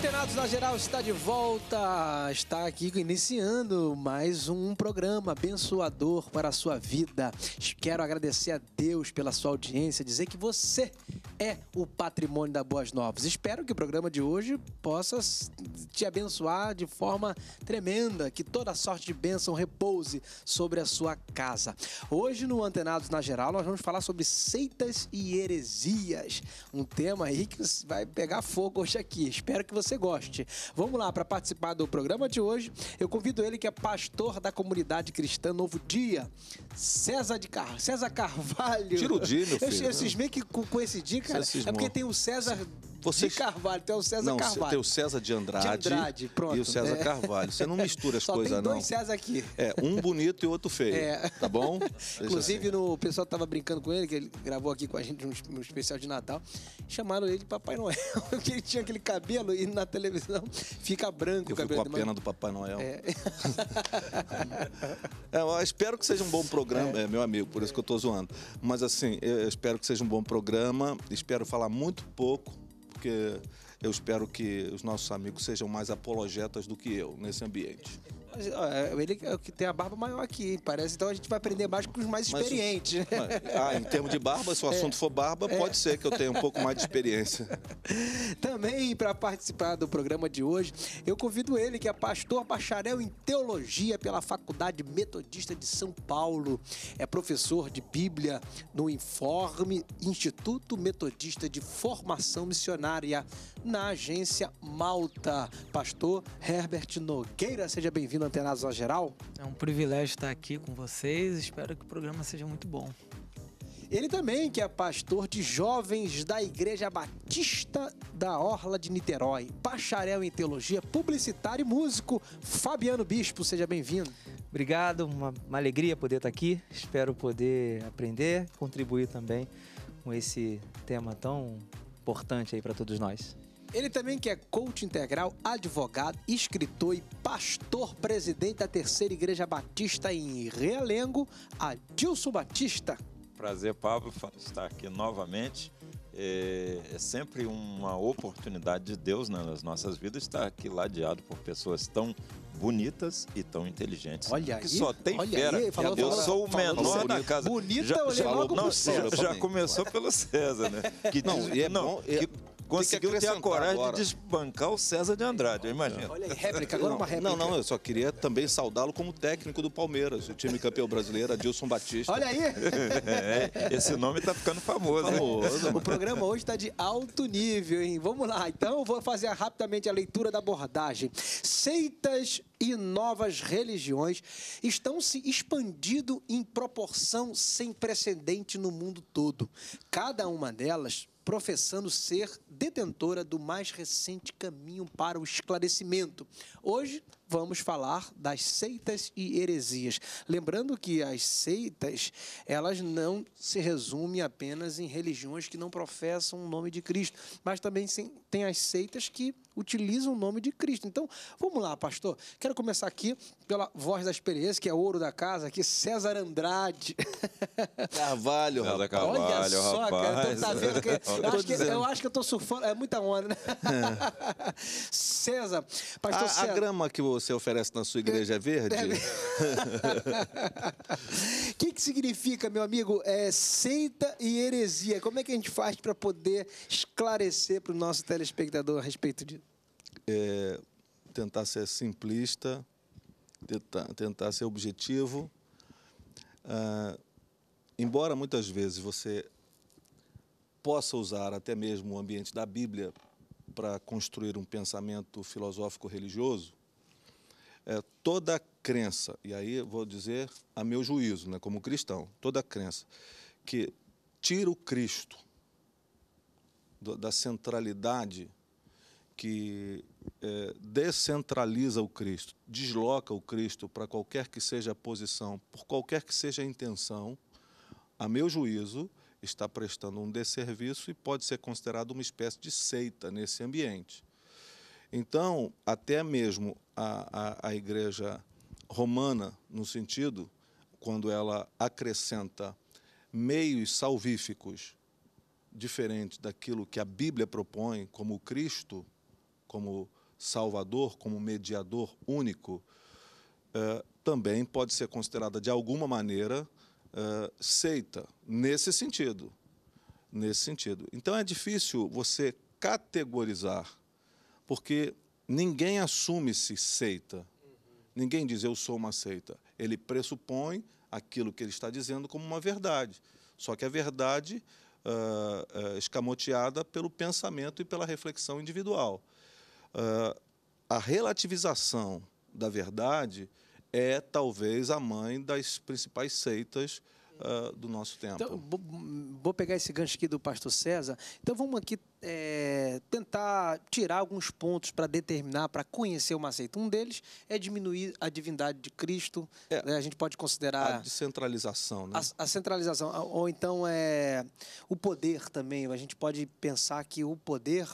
Antenados na Geral está de volta, está aqui iniciando mais um programa abençoador para a sua vida. Quero agradecer a Deus pela sua audiência, dizer que você é o patrimônio da Boas Novas. Espero que o programa de hoje possa te abençoar de forma tremenda, que toda sorte de bênção repouse sobre a sua casa. Hoje no Antenados na Geral nós vamos falar sobre seitas e heresias, um tema aí que vai pegar fogo hoje aqui. Espero que você você goste. Vamos lá, para participar do programa de hoje, eu convido ele que é pastor da comunidade cristã Novo Dia, César de Car... César Carvalho. Tira o dia, meu filho. Eu, eu cismei que com, com esse dia, cara, é porque tem o César você... De Carvalho, tem o César não, Carvalho. Tem o César de Andrade, de Andrade pronto, e o César né? Carvalho. Você não mistura as coisas, não. tem dois César aqui. É, um bonito e outro feio, é. tá bom? Inclusive, assim. no, o pessoal tava brincando com ele, que ele gravou aqui com a gente um, especial de Natal, chamaram ele de Papai Noel, porque ele tinha aquele cabelo e na televisão fica branco eu o cabelo. Eu com a pena do Papai Noel. É. é espero que seja um bom programa, é. é. meu amigo, por isso que eu tô zoando. Mas assim, eu espero que seja um bom programa, espero falar muito pouco, porque eu espero que os nossos amigos sejam mais apologetas do que eu nesse ambiente. É, ele é o que tem a barba maior aqui, parece. Então a gente vai aprender mais com os mais experientes. Mas, ah, em termos de barba, se o é. assunto é, for barba, é. pode ser que eu tenha um pouco mais de experiência. Também para participar do programa de hoje, eu convido ele, que é pastor bacharel em teologia pela Faculdade Metodista de São Paulo. É professor de Bíblia no Informe Instituto Metodista de Formação Missionária na agência Malta. Pastor Herbert Nogueira, seja bem-vindo ouvindo Antenados ao Geral. É um privilégio estar aqui com vocês. Espero que o programa seja muito bom. Ele também, que é pastor de jovens da Igreja Batista da Orla de Niterói, bacharel em teologia, publicitário e músico, Fabiano Bispo, seja bem-vindo. Obrigado, uma, uma, alegria poder estar aqui. Espero poder aprender, contribuir também com esse tema tão importante aí para todos nós. Ele também que é coach integral, advogado, escritor e pastor presidente da Terceira Igreja Batista em Realengo, Adilson Batista. Prazer, Pablo, estar aqui novamente. É, é, sempre uma oportunidade de Deus né, nas nossas vidas estar aqui ladeado por pessoas tão bonitas e tão inteligentes. Né, olha que aí, só tem fera. Aí, falou, eu falou, sou o menor da casa. Bonita, já, já, falou, não, César, já, começou pelo César, né? Que não, diz, é não, bom, é que, é conseguiu ter a coragem agora. de desbancar o César de Andrade, eu imagino. Olha aí, réplica, agora é não, uma réplica. Não, não, eu só queria também saudá-lo como técnico do Palmeiras, o time campeão brasileiro, Adilson Batista. Olha aí! É, esse nome tá ficando famoso. famoso o programa hoje está de alto nível, hein? Vamos lá, então vou fazer rapidamente a leitura da abordagem. Seitas e novas religiões estão se expandindo em proporção sem precedente no mundo todo. Cada uma delas professando ser detentora do mais recente caminho para o esclarecimento. Hoje, vamos falar das seitas e heresias. Lembrando que as seitas, elas não se resumem apenas em religiões que não professam o nome de Cristo, mas também tem as seitas que utilizam o nome de Cristo. Então, vamos lá, pastor. Quero começar aqui pela voz da experiência, que é ouro da casa, aqui, César Andrade. Carvalho, César Carvalho, Olha só, rapaz. cara. Então tá vendo que eu, acho que, eu acho que eu tô surfando, é muita onda, né? César, pastor a, César. A grama que você você oferece na sua é, igreja é verde? O é que, que significa, meu amigo, é, seita e heresia? Como é que a gente faz para poder esclarecer para o nosso telespectador a respeito disso? É, tentar ser simplista, tentar, tentar ser objetivo. Ah, embora muitas vezes você possa usar até mesmo o ambiente da Bíblia para construir um pensamento filosófico religioso, toda crença, e aí vou dizer a meu juízo, né, como cristão, toda crença que tira o Cristo do, da centralidade, que é, descentraliza o Cristo, desloca o Cristo para qualquer que seja a posição, por qualquer que seja a intenção, a meu juízo, está prestando um desserviço e pode ser considerado uma espécie de seita nesse ambiente. Então, até mesmo a, a, a igreja romana, no sentido, quando ela acrescenta meios salvíficos diferente daquilo que a Bíblia propõe como Cristo, como Salvador, como mediador único, eh, também pode ser considerada de alguma maneira eh, seita nesse sentido, nesse sentido. Então é difícil você categorizar porque ninguém assume-se seita. Ninguém diz eu sou uma seita. Ele pressupõe aquilo que ele está dizendo como uma verdade. Só que a verdade uh, uh, escamoteada pelo pensamento e pela reflexão individual. Uh, a relativização da verdade é talvez a mãe das principais seitas uh, do nosso então, tempo. Então, vou pegar esse gancho aqui do pastor César. Então vamos aqui é, tentar tirar alguns pontos para determinar, para conhecer o macete. Um deles é diminuir a divindade de Cristo. É, né? A gente pode considerar. A descentralização, né? A, a centralização. Ou então é o poder também. A gente pode pensar que o poder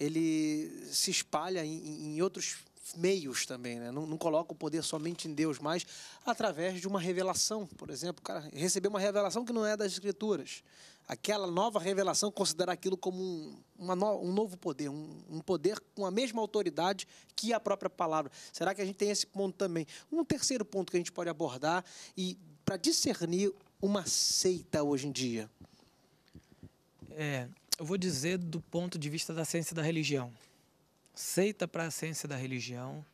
ele se espalha em, em outros meios também, né? Não, não, coloca o poder somente em Deus, mas através de uma revelação, por exemplo, o cara receber uma revelação que não é das escrituras aquela nova revelação, considerar aquilo como um, no, um novo poder, um, um, poder com a mesma autoridade que a própria palavra. Será que a gente tem esse ponto também? Um terceiro ponto que a gente pode abordar e para discernir uma seita hoje em dia. É, eu vou dizer do ponto de vista da ciência da religião. Seita para a ciência da religião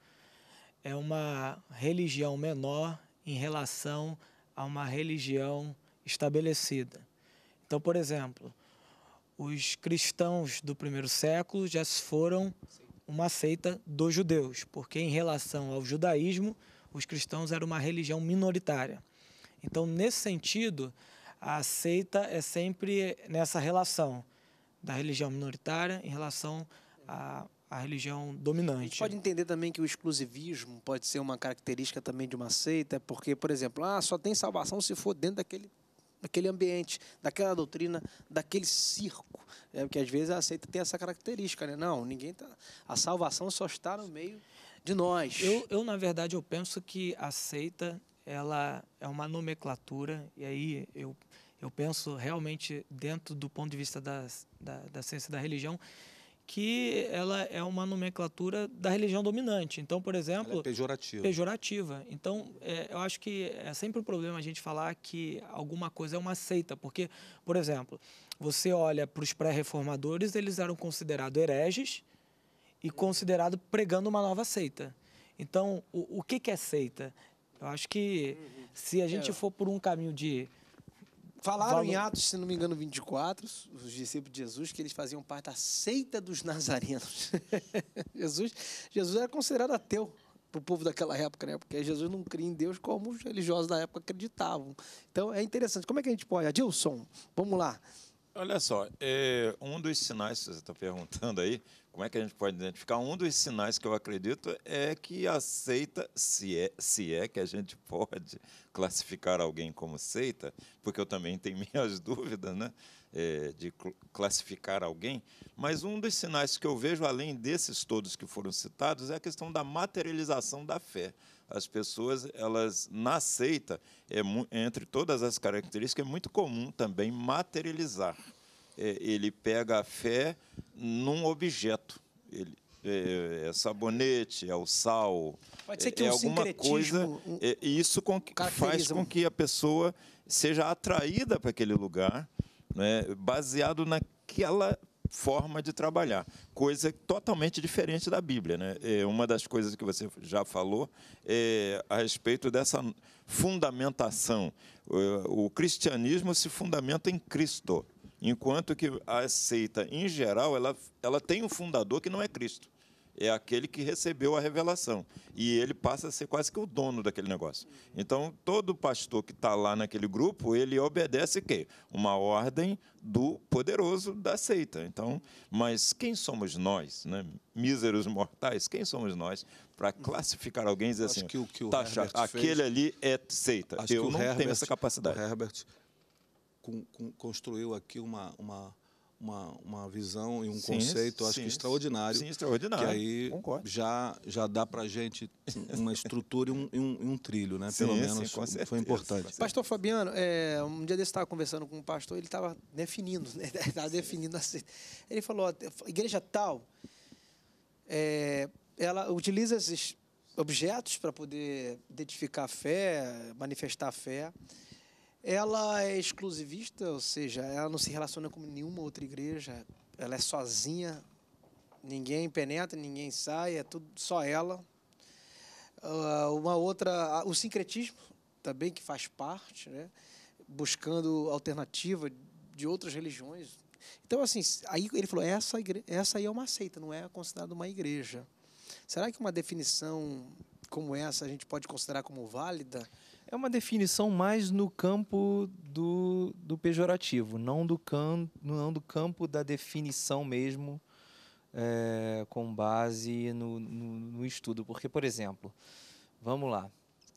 é uma religião menor em relação a uma religião estabelecida. Então, por exemplo, os cristãos do primeiro século já foram uma seita dos judeus, porque em relação ao judaísmo, os cristãos eram uma religião minoritária. Então, nesse sentido, a seita é sempre nessa relação da religião minoritária em relação à, à religião dominante. A gente pode entender também que o exclusivismo pode ser uma característica também de uma seita, porque, por exemplo, ah, só tem salvação se for dentro daquele daquele ambiente, daquela doutrina, daquele circo. É, porque às vezes a seita tem essa característica, né? Não, ninguém tá. A salvação só está no meio de nós. Eu, eu na verdade, eu penso que a seita ela é uma nomenclatura, e aí eu, eu penso realmente dentro do ponto de vista das, da, da ciência da religião, que ela é uma nomenclatura da religião dominante. Então, por exemplo, ela é pejorativa. Pejorativa. Então, é, eu acho que é sempre um problema a gente falar que alguma coisa é uma seita, porque, por exemplo, você olha para os pré-reformadores, eles eram considerados hereges e considerados pregando uma nova seita. Então, o, o que, que é seita? Eu acho que uhum. se a gente é. for por um caminho de Falaram Valor... em Atos, se não me engano, 24, os discípulos de Jesus, que eles faziam parte da seita dos nazarenos. Jesus, Jesus era considerado ateu para o povo daquela época, né? Porque Jesus não cria em Deus como os religiosos da época acreditavam. Então é interessante. Como é que a gente pode? Adilson, vamos lá. Olha só, é, um dos sinais, que você está perguntando aí, como é que a gente pode identificar? Um dos sinais que eu acredito é que a seita, se é, se é que a gente pode classificar alguém como seita, porque eu também tenho minhas dúvidas né, é, de classificar alguém, mas um dos sinais que eu vejo, além desses todos que foram citados, é a questão da materialização da fé as pessoas, elas na seita, é, entre todas as características, é muito comum também materializar. É, ele pega a fé num objeto. Ele, é, é, sabonete, é o sal, é, é, um alguma coisa. é, isso com faz com que a pessoa seja atraída para aquele lugar, né, baseado naquela forma de trabalhar, coisa totalmente diferente da Bíblia. Né? É uma das coisas que você já falou é a respeito dessa fundamentação. É, o cristianismo se fundamenta em Cristo, enquanto que a seita, em geral, ela, ela tem um fundador que não é Cristo é aquele que recebeu a revelação. E ele passa a ser quase que o dono daquele negócio. Então, todo pastor que está lá naquele grupo, ele obedece quê? Uma ordem do poderoso da seita. Então, mas quem somos nós, né? míseros mortais, quem somos nós para classificar alguém e dizer acho assim, que o, que o tá, aquele fez, ali é seita. Eu não Herbert, tenho essa capacidade. O Herbert construiu aqui uma, uma uma, uma visão e um sim, conceito, acho sim, que extraordinário. Sim, extraordinário. Que aí Concordo. já, já dá para gente uma estrutura e um, um, um trilho, né? Pelo menos certeza, foi importante. Pastor Fabiano, é, um dia desse estava conversando com um pastor, ele estava definindo, né? Estava definindo assim. Ele falou, igreja tal, é, ela utiliza esses objetos para poder identificar a fé, manifestar a fé. Ela é exclusivista, ou seja, ela não se relaciona com nenhuma outra igreja, ela é sozinha, ninguém penetra, ninguém sai, é tudo só ela. Ah, uma outra, o sincretismo também que faz parte, né? buscando alternativa de outras religiões. Então assim, aí ele falou, essa essa aí é uma seita, não é considerada uma igreja. Será que uma definição como essa a gente pode considerar como válida? é uma definição mais no campo do, do pejorativo, não do, can, não do campo da definição mesmo é, com base no, no, no, estudo. Porque, por exemplo, vamos lá,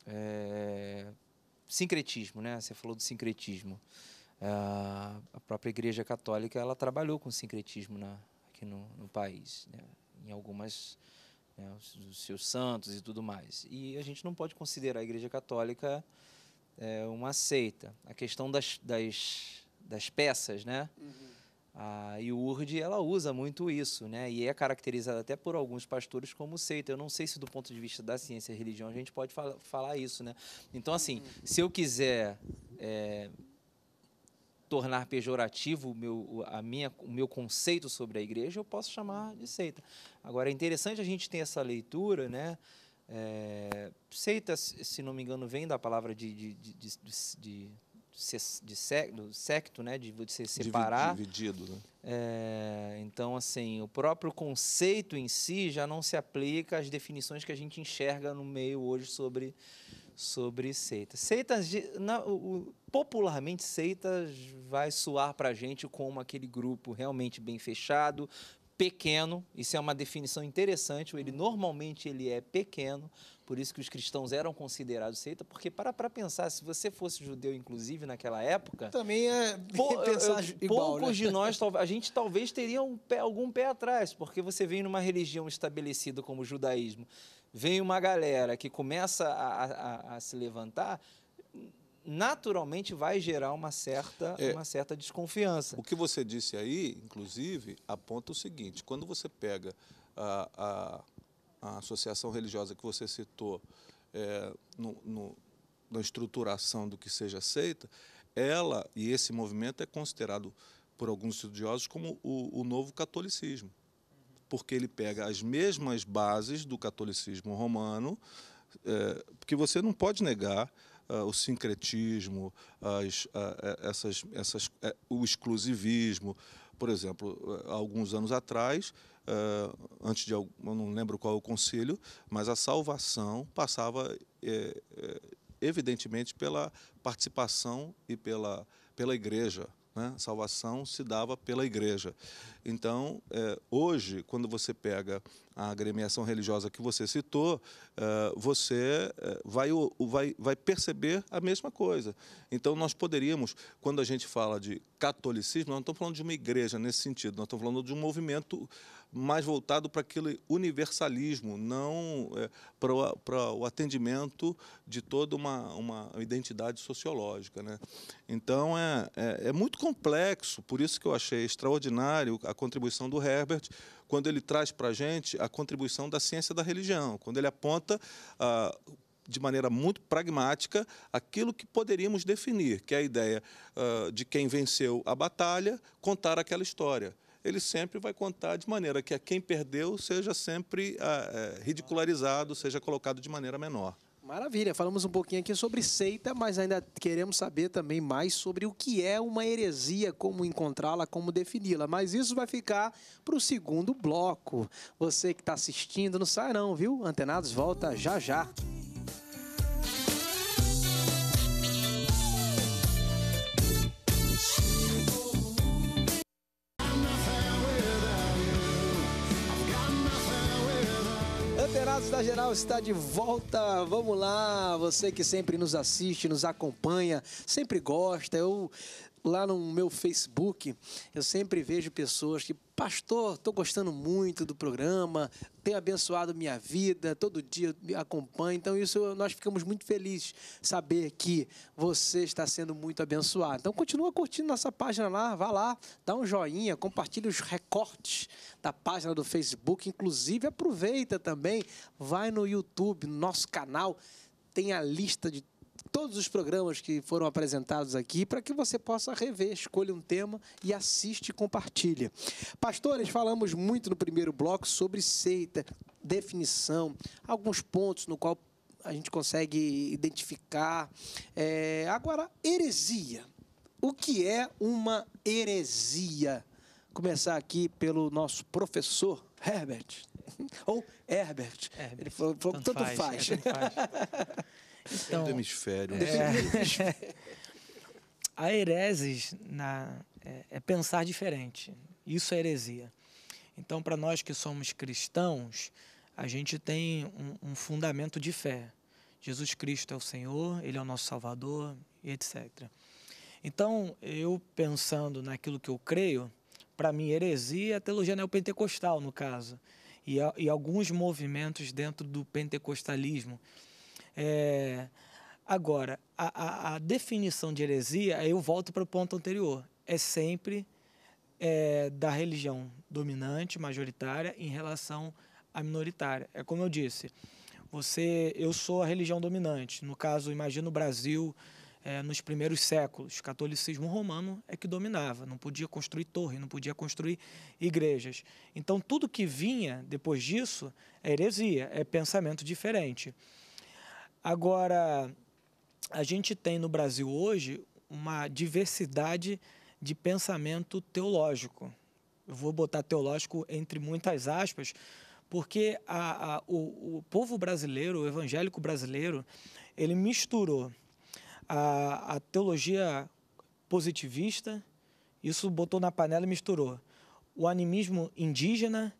é, sincretismo, né? Você falou do sincretismo. É, a própria Igreja Católica ela trabalhou com sincretismo na, aqui no, no país, né? em algumas né, os, os, seus santos e tudo mais. E a gente não pode considerar a Igreja Católica é, uma seita. A questão das, das, das peças, né? Uhum. A IURD, ela usa muito isso, né? E é caracterizada até por alguns pastores como seita. Eu não sei se do ponto de vista da ciência e religião a gente pode fala, falar isso, né? Então, assim, uhum. se eu quiser é, tornar pejorativo o meu, a minha, o meu conceito sobre a igreja, eu posso chamar de seita. Agora, é interessante a gente ter essa leitura, né? É, seita, se não me engano, vem da palavra de, de, de, de, de secto, secto, né? De, se separar. Dividido, né? É, então, assim, o próprio conceito em si já não se aplica às definições que a gente enxerga no meio hoje sobre sobre seitas. Seitas, na, o, popularmente, seitas vai soar para a gente como aquele grupo realmente bem fechado, pequeno. Isso é uma definição interessante. Ele normalmente ele é pequeno, por isso que os cristãos eram considerados seita, porque para para pensar, se você fosse judeu, inclusive, naquela época... Também é pensar eu, igual, né? Poucos né? de nós, a gente talvez teria um pé, algum pé atrás, porque você vem numa religião estabelecida como o judaísmo, vem uma galera que começa a, a, a se levantar, naturalmente vai gerar uma certa, é, uma certa desconfiança. O que você disse aí, inclusive, aponta o seguinte: quando você pega a, a, a associação religiosa que você citou é, no, no, na estruturação do que seja aceita, ela e esse movimento é considerado por alguns estudiosos como o, o novo catolicismo porque ele pega as mesmas bases do catolicismo romano, é, que você não pode negar Uh, o sincretismo, as, uh, essas, essas, uh, o exclusivismo. Por exemplo, ah, alguns anos atrás, antes de eu não lembro qual é o conselho, mas a salvação passava evidentemente pela participação e pela, pela igreja. Né? Salvação se dava pela igreja. Então, é, hoje, quando você pega a agremiação religiosa que você citou, eh, você eh, vai, vai, vai perceber a mesma coisa. Então, nós poderíamos, quando a gente fala de catolicismo, nós não estamos falando de uma igreja nesse sentido, nós estamos falando de um movimento mais voltado para aquele universalismo, não eh, para, o, para o atendimento de toda uma, uma identidade sociológica. Né? Então, é, é, é muito complexo, por isso que eu achei extraordinário a contribuição do Herbert, quando ele traz para a gente a contribuição da ciência da religião, quando ele aponta ah, de maneira muito pragmática aquilo que poderíamos definir, que é a ideia ah, de quem venceu a batalha contar aquela história ele sempre vai contar de maneira que a quem perdeu seja sempre ah, eh, ridicularizado, seja colocado de maneira menor. Maravilha, falamos um pouquinho aqui sobre seita, mas ainda queremos saber também mais sobre o que é uma heresia, como encontrá-la, como defini-la. Mas isso vai ficar para o segundo bloco. Você que está assistindo, não sai não, viu? Antenados volta já já. Temperados da Geral está de volta. Vamos lá, você que sempre nos assiste, nos acompanha, sempre gosta. Eu lá no meu Facebook, eu sempre vejo pessoas que, pastor, estou gostando muito do programa, tem abençoado minha vida, todo dia me acompanha. Então, isso nós ficamos muito felizes saber que você está sendo muito abençoado. Então, continua curtindo nossa página lá, vá lá, dá um joinha, compartilha os recortes da página do Facebook. Inclusive, aproveita também, vai no YouTube, nosso canal, tem a lista de todos os programas que foram apresentados aqui para que você possa rever, escolha um tema e assiste e compartilha. Pastores, falamos muito no primeiro bloco sobre seita, definição, alguns pontos no qual a gente consegue identificar. É, agora, heresia. O que é uma heresia? começar aqui pelo nosso professor Herbert, ou Herbert. Herbert. Ele falou, falou tanto, tanto faz. faz. É, tanto faz. Então, é do hemisfério. É, é a hereses na, é, é pensar diferente. Isso é heresia. Então, para nós que somos cristãos, a gente tem um, um, fundamento de fé. Jesus Cristo é o Senhor, Ele é o nosso Salvador, e etc. Então, eu pensando naquilo que eu creio, para mim, heresia é a teologia neopentecostal, no caso, e, e alguns movimentos dentro do pentecostalismo é, agora, a, a, a, definição de heresia, eu volto para o ponto anterior, é sempre é, da religião dominante, majoritária, em relação à minoritária. É como eu disse, você, eu sou a religião dominante. No caso, imagina o Brasil é, nos primeiros séculos. O catolicismo romano é que dominava, não podia construir torre, não podia construir igrejas. Então, tudo que vinha depois disso é heresia, é pensamento diferente. Agora, a gente tem no Brasil hoje uma diversidade de pensamento teológico. Eu vou botar teológico entre muitas aspas, porque a, a, o, o, povo brasileiro, o evangélico brasileiro, ele misturou a, a teologia positivista, isso botou na panela e misturou. O animismo indígena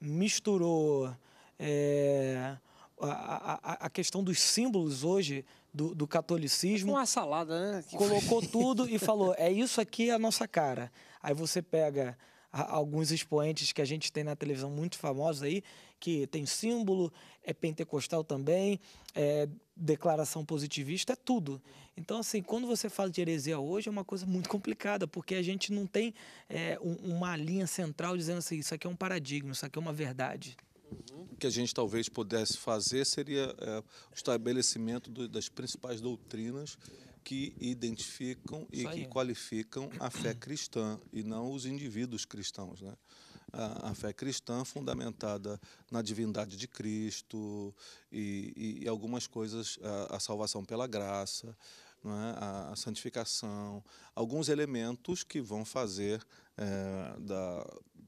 misturou é, a, a, a, questão dos símbolos hoje do, do catolicismo. Uma é salada, né? Colocou tudo e falou: é isso aqui a nossa cara. Aí você pega a, alguns expoentes que a gente tem na televisão muito famosos aí, que tem símbolo, é pentecostal também, é declaração positivista, é tudo. Então, assim, quando você fala de heresia hoje, é uma coisa muito complicada, porque a gente não tem é, um, uma linha central dizendo assim: isso aqui é um paradigma, isso aqui é uma verdade. O que a gente talvez pudesse fazer seria é, o estabelecimento do, das principais doutrinas que identificam e que qualificam a fé cristã e não os indivíduos cristãos, né? A, a fé cristã fundamentada na divindade de Cristo e, e, e algumas coisas, a, a salvação pela graça, é? a, a, santificação, alguns elementos que vão fazer é, da,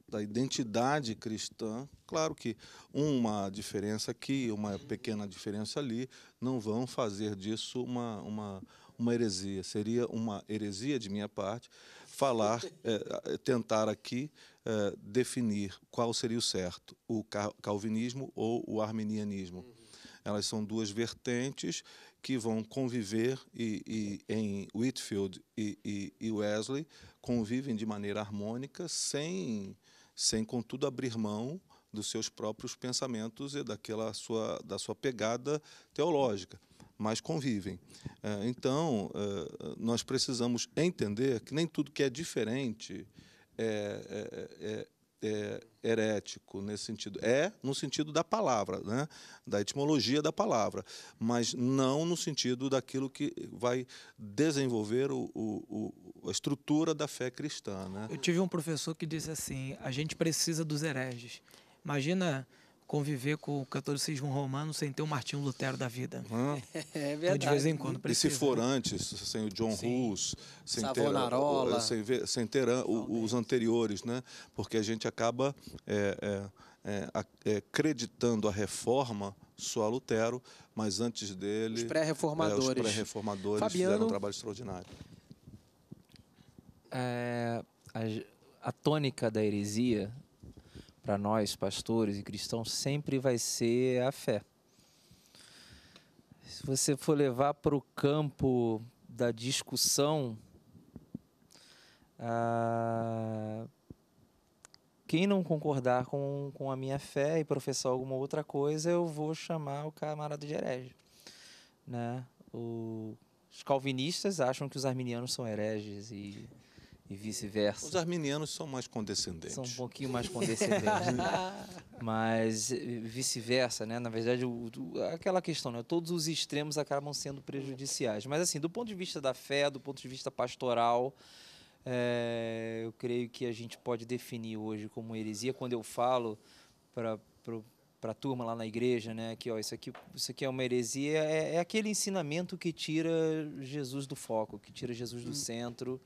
da identidade cristã, claro que uma diferença aqui, uma pequena diferença ali, não vão fazer disso uma, uma, uma heresia. Seria uma heresia de minha parte falar, é, é tentar aqui é, definir qual seria o certo, o calvinismo ou o arminianismo. Elas são duas vertentes que vão conviver e, e em Whitfield e, e, e, Wesley convivem de maneira harmônica sem, sem contudo abrir mão dos seus próprios pensamentos e daquela sua da sua pegada teológica, mas convivem. Eh, então eh, nós precisamos entender que nem tudo que é diferente é, é, é é, herético nesse sentido. É no sentido da palavra, né? da etimologia da palavra, mas não no sentido daquilo que vai desenvolver o, o, o, a estrutura da fé cristã. Né? Eu tive um professor que disse assim: a gente precisa dos hereges. Imagina conviver com o catolicismo romano sem ter o Martinho Lutero da vida. É verdade. Então, de vez em quando precisa. E se for antes, sem o John rus sem Savonarola. sem, sem ter os anteriores, né? Porque a gente acaba é, é, é, é, acreditando a reforma só a Lutero, mas antes dele... Os pré-reformadores. os pré-reformadores Fabiano... fizeram um trabalho extraordinário. É, a, a tônica da heresia para nós, pastores e cristãos, sempre vai ser a fé. Se você for levar para o campo da discussão, ah, quem não concordar com, com a minha fé e professar alguma outra coisa, eu vou chamar o camarada de herege. Né? O, os calvinistas acham que os arminianos são hereges e e vice-versa. Os arminianos são mais condescendentes. São um pouquinho mais condescendentes, né? mas eh, vice-versa, né? Na verdade, o, o, aquela questão, né? Todos os extremos acabam sendo prejudiciais. Mas assim, do ponto de vista da fé, do ponto de vista pastoral, é, eu creio que a gente pode definir hoje como heresia quando eu falo para para a turma lá na igreja, né? Que ó, isso aqui, isso aqui é uma heresia. É, é aquele ensinamento que tira Jesus do foco, que tira Jesus do hum. centro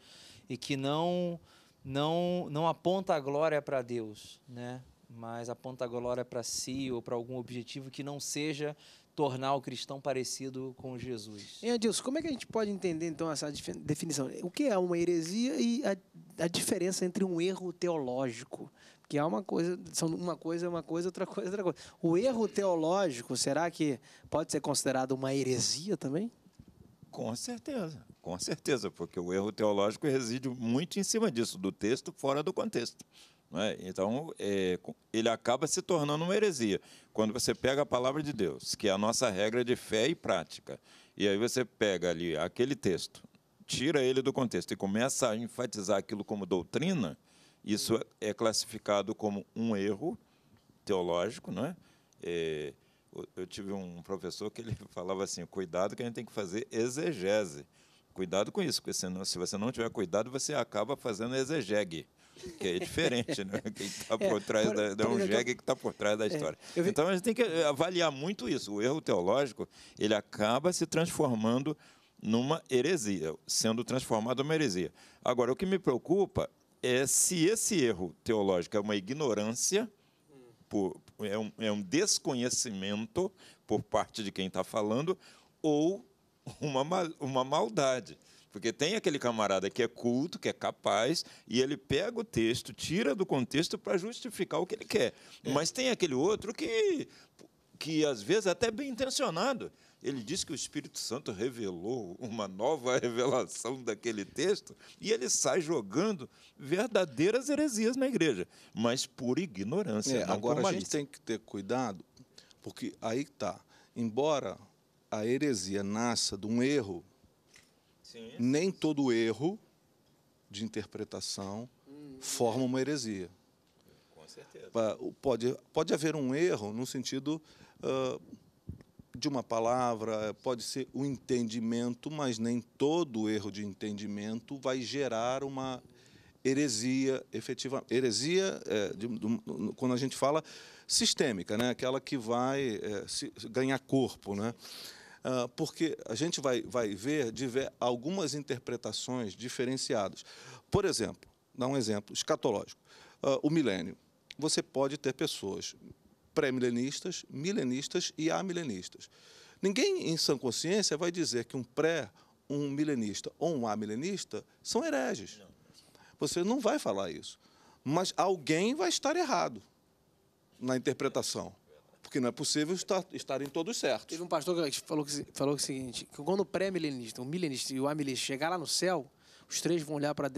e que não não não aponta a glória para Deus, né? Mas aponta a glória para si ou para algum objetivo que não seja tornar o cristão parecido com Jesus. E Adilson, como é que a gente pode entender então essa definição? O que é uma heresia e a, a diferença entre um erro teológico? Que é uma coisa, são uma coisa, uma coisa, outra coisa, outra coisa. O erro teológico, será que pode ser considerado uma heresia também? Com certeza. Com certeza, porque o erro teológico reside muito em cima disso, do texto fora do contexto. É? Então, é, ele acaba se tornando uma heresia. Quando você pega a palavra de Deus, que é a nossa regra de fé e prática, e aí você pega ali aquele texto, tira ele do contexto e começa a enfatizar aquilo como doutrina, isso é, é classificado como um erro teológico, não é? é eu tive um professor que ele falava assim: cuidado que a gente tem que fazer exegese. Cuidado com isso, porque senão, se você não tiver cuidado, você acaba fazendo exegegue. Que é diferente, né? Quem está é, por é, trás por, da, é um jegue que está por trás da é, história. É, vi... Então a gente tem que eh, avaliar muito isso. O erro teológico ele acaba se transformando numa heresia, sendo transformado numa heresia. Agora, o que me preocupa é se esse erro teológico é uma ignorância, por, é, um, é um desconhecimento por parte de quem está falando, ou uma, uma maldade. Porque tem aquele camarada que é culto, que é capaz, e ele pega o texto, tira do contexto para justificar o que ele quer. É. Mas tem aquele outro que, que às vezes, é até bem intencionado. Ele diz que o Espírito Santo revelou uma nova revelação daquele texto e ele sai jogando verdadeiras heresias na igreja, mas por ignorância. É, agora a gente tem que ter cuidado, porque aí está. Embora a heresia nasça de um erro, Sim. nem todo erro de interpretação hum. forma uma heresia. Com certeza. Pode, pode haver um erro no sentido uh, de uma palavra, pode ser o um entendimento, mas nem todo erro de entendimento vai gerar uma heresia efetiva. Heresia, é, de, de, quando a gente fala sistêmica, né? aquela que vai é, se, ganhar corpo. Né? Ah, porque a gente vai, vai ver algumas interpretações diferenciadas. Por exemplo, dá um exemplo escatológico: ah, o milênio. Você pode ter pessoas pré-milenistas, milenistas e amilenistas. Ninguém em sã consciência vai dizer que um pré, um milenista ou um amilenista são hereges. Você não vai falar isso. Mas alguém vai estar errado na interpretação porque não é possível estar, estarem todos certos. Teve um pastor que falou, que falou o seguinte, que quando o pré-milenista, o milenista e o amilenista chegar lá no céu, os três vão olhar para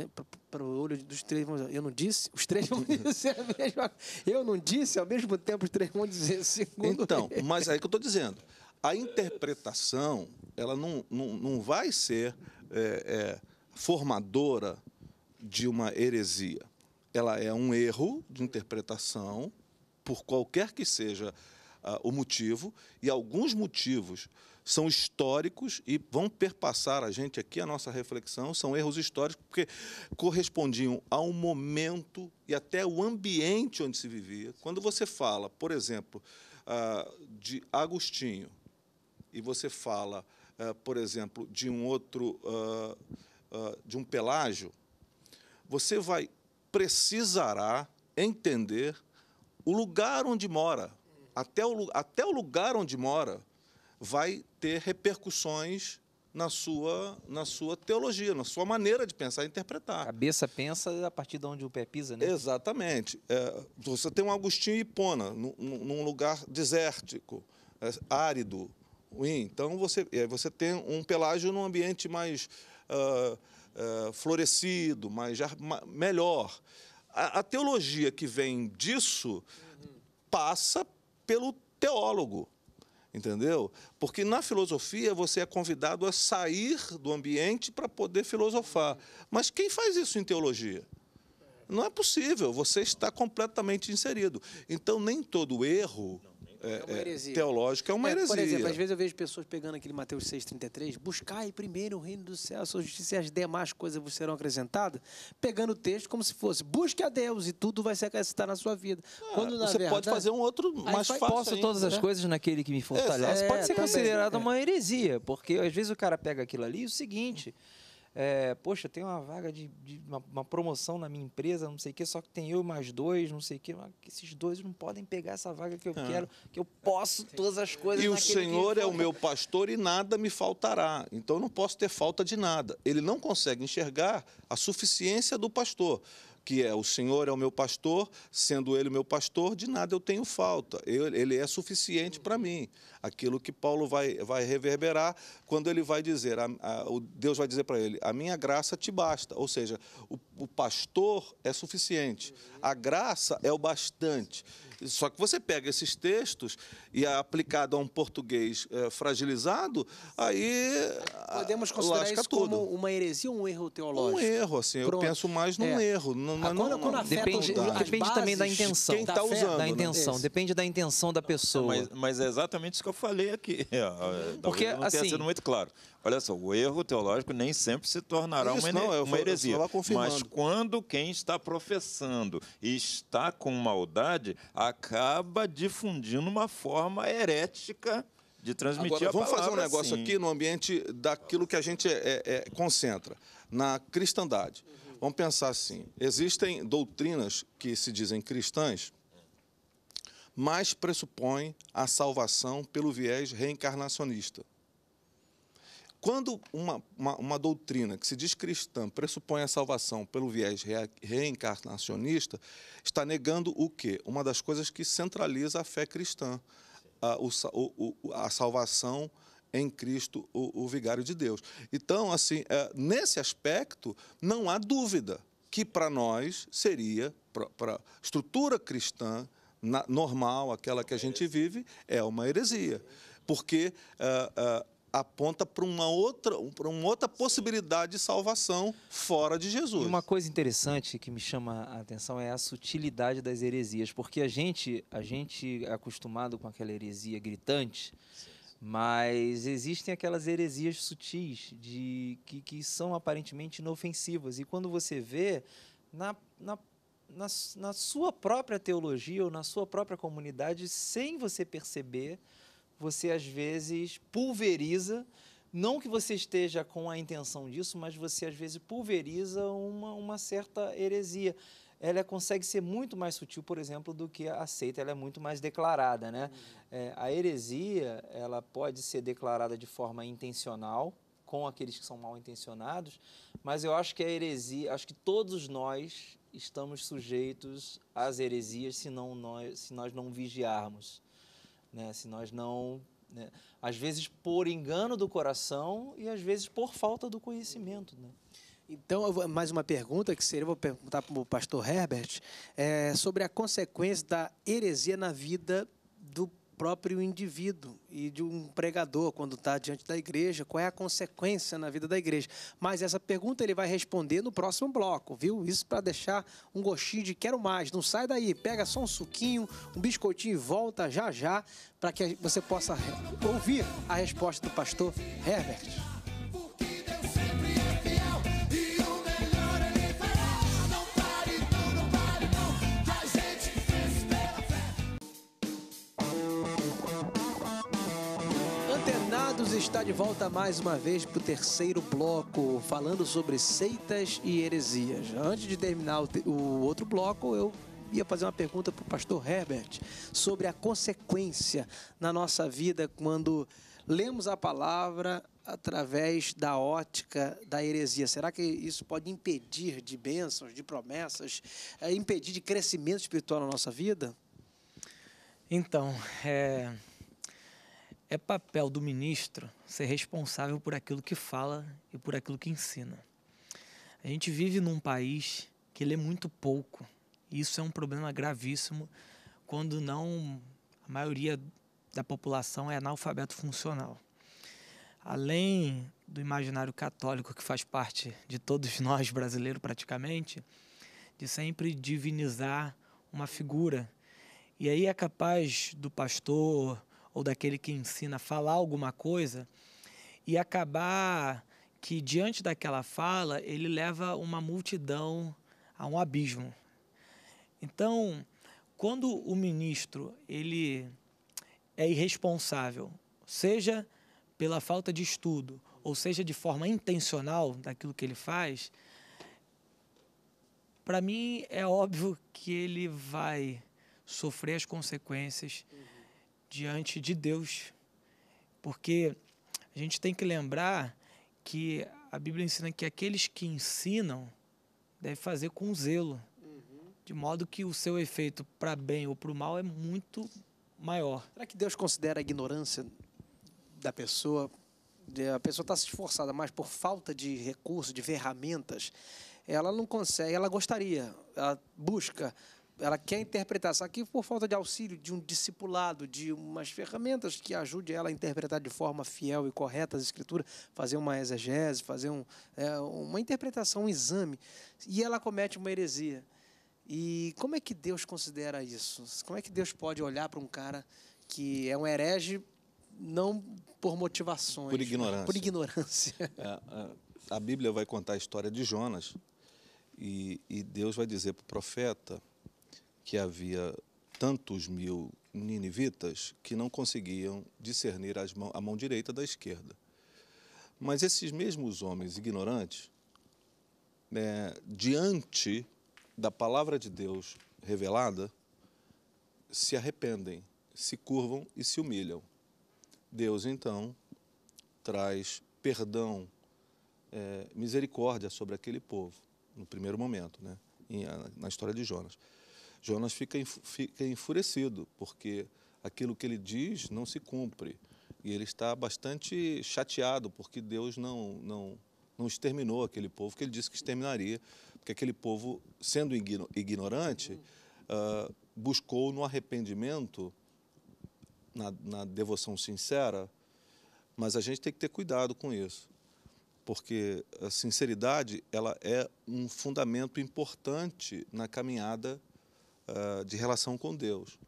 o olho dos três vão dizer, eu não disse, os três vão dizer é a mesma eu não disse, ao mesmo tempo os três vão dizer segundo Então, ele. mas é que eu estou dizendo, a interpretação, ela não, não, não vai ser é, é, formadora de uma heresia. Ela é um erro de interpretação, por qualquer que seja uh, o motivo, e alguns motivos são históricos e vão perpassar a gente aqui, a nossa reflexão, são erros históricos, porque correspondiam ao momento e até o ambiente onde se vivia. Quando você fala, por exemplo, uh, de Agostinho, e você fala, uh, por exemplo, de um outro, de um Pelágio, você vai precisará entender o lugar onde mora, até o, até o lugar onde mora, vai ter repercussões na sua, na sua teologia, na sua maneira de pensar e interpretar. a Cabeça pensa a partir de onde o pé pisa, né? Exatamente. É, você tem um Agostinho Hipona num, lugar desértico, é, árido, ruim. Então você, é, você tem um pelágio num ambiente mais uh, uh, mais, melhor. A, a, teologia que vem disso uhum. passa pelo teólogo. Entendeu? Porque na filosofia você é convidado a sair do ambiente para poder filosofar. Mas quem faz isso em teologia? Não é possível, você está completamente inserido. Então, nem todo erro é, é, é teológico é uma é, heresia. Por exemplo, às vezes eu vejo pessoas pegando aquele Mateus 6,33, buscai primeiro o reino do céu, a sua justiça e as demais coisas vos serão acrescentadas, pegando o texto como se fosse busque a Deus e tudo vai ser acrescentar na sua vida. Ah, Quando, você verdade, pode fazer um outro mais fácil. Posso ainda, todas né? as coisas naquele que me fortalece. pode ser considerada é. uma heresia, porque às vezes o cara pega aquilo ali e o seguinte é, poxa, tem uma vaga de, de uma, uma, promoção na minha empresa, não sei o quê, só que tem eu e mais dois, não sei o quê, mas esses dois não podem pegar essa vaga que eu ah. quero, que eu posso todas as coisas. E o Senhor é o meu pastor e nada me faltará, então eu não posso ter falta de nada. Ele não consegue enxergar a suficiência do pastor que é o Senhor é o meu pastor, sendo ele o meu pastor, de nada eu tenho falta. ele é suficiente para mim. Aquilo que Paulo vai, vai reverberar quando ele vai dizer, a, a, o Deus vai dizer para ele, a minha graça te basta. Ou seja, o, o pastor é suficiente, a graça é o bastante. Só que você pega esses textos e é aplicado a um português é, fragilizado, aí. Ah, Podemos considerar isso tudo. como uma heresia ou um erro teológico? Um erro, assim. Pronto. Eu penso mais num é. erro. Não, não, ah, quando, não, depende, também da intenção. Quem está usando. Da né? intenção. Né? Depende da intenção da pessoa. Mas, mas, é exatamente isso que eu falei aqui. É, Porque, não assim, tenha sido muito claro. Olha só, o erro teológico nem sempre se tornará isso, uma, não, eu uma heresia. Eu mas quando quem está professando e está com maldade, a acaba difundindo uma forma herética de transmitir Agora, a vamos fazer um negócio aqui no ambiente daquilo que a gente é, é, é, concentra, na cristandade. Vamos pensar assim, existem doutrinas que se dizem cristãs, mas pressupõem a salvação pelo viés reencarnacionista. Quando uma, uma, uma, doutrina que se diz cristã pressupõe a salvação pelo viés reencarnacionista, está negando o quê? Uma das coisas que centraliza a fé cristã, a, o, o, a salvação em Cristo, o, o, vigário de Deus. Então, assim, é, nesse aspecto, não há dúvida que para nós seria, para a estrutura cristã na, normal, aquela que a gente vive, é uma heresia. Porque. É, é, aponta para uma outra, para uma outra possibilidade de salvação fora de Jesus. E uma coisa interessante que me chama a atenção é a sutilidade das heresias, porque a gente, a gente é acostumado com aquela heresia gritante, mas existem aquelas heresias sutis de que, que são aparentemente inofensivas e quando você vê na, na na, na sua própria teologia ou na sua própria comunidade, sem você perceber, você às vezes pulveriza, não que você esteja com a intenção disso, mas você às vezes pulveriza uma, uma certa heresia. Ela consegue ser muito mais sutil, por exemplo, do que a seita, ela é muito mais declarada. Né? Uhum. É, a heresia ela pode ser declarada de forma intencional, com aqueles que são mal intencionados, mas eu acho que a heresia, acho que todos nós estamos sujeitos às heresias se, não nós, se nós não vigiarmos né? Se nós não. Né? Às vezes por engano do coração e às vezes por falta do conhecimento, né? Então, vou, mais uma pergunta que seria, vou perguntar para o pastor Herbert, é, sobre a consequência da heresia na vida próprio indivíduo e de um pregador quando está diante da igreja, qual é a consequência na vida da igreja. Mas essa pergunta ele vai responder no próximo bloco, viu? Isso para deixar um gostinho de quero mais. Não sai daí, pega só um suquinho, um biscoitinho e volta já já para que você possa ouvir a resposta do pastor Herbert. de volta mais uma vez para o terceiro bloco, falando sobre seitas e heresias. Antes de terminar o, te o outro bloco, eu ia fazer uma pergunta para o pastor Herbert sobre a consequência na nossa vida quando lemos a palavra através da ótica da heresia. Será que isso pode impedir de bênçãos, de promessas, eh, impedir de crescimento espiritual na nossa vida? Então, é é papel do ministro ser responsável por aquilo que fala e por aquilo que ensina. A gente vive num país que lê muito pouco. E isso é um problema gravíssimo quando não a maioria da população é analfabeto funcional. Além do imaginário católico que faz parte de todos nós brasileiros praticamente, de sempre divinizar uma figura. E aí é capaz do pastor, ou daquele que ensina a falar alguma coisa e acabar que diante daquela fala ele leva uma multidão a um abismo. Então, quando o ministro ele é irresponsável, seja pela falta de estudo, ou seja de forma intencional daquilo que ele faz, para mim é óbvio que ele vai sofrer as consequências diante de Deus. Porque a gente tem que lembrar que a Bíblia ensina que aqueles que ensinam devem fazer com zelo, de modo que o seu efeito para bem ou para o mal é muito maior. Será que Deus considera a ignorância da pessoa? A pessoa está se esforçada, mas por falta de recursos, de ferramentas, ela não consegue, ela gostaria, ela busca ela quer interpretar isso aqui por falta de auxílio, de um discipulado, de umas ferramentas que ajude ela a interpretar de forma fiel e correta as escrituras, fazer uma exegese, fazer um, é, uma interpretação, um exame. E ela comete uma heresia. E como é que Deus considera isso? Como é que Deus pode olhar para um cara que é um herege não por motivações, por ignorância? Por ignorância. É, é, a Bíblia vai contar a história de Jonas e, e Deus vai dizer para o profeta que havia tantos mil ninivitas que não conseguiam discernir mão, a mão direita da esquerda. Mas esses mesmos homens ignorantes, né, diante da palavra de Deus revelada, se arrependem, se curvam e se humilham. Deus, então, traz perdão, é, misericórdia sobre aquele povo, no primeiro momento, né, na história de Jonas. Jonas fica, fica enfurecido, porque aquilo que ele diz não se cumpre. E ele está bastante chateado porque Deus não, não, não exterminou aquele povo que ele disse que exterminaria, porque aquele povo, sendo ignorante, uh, buscou no arrependimento, na, na devoção sincera, mas a gente tem que ter cuidado com isso, porque a sinceridade ela é um fundamento importante na caminhada ah, de relação com Deus.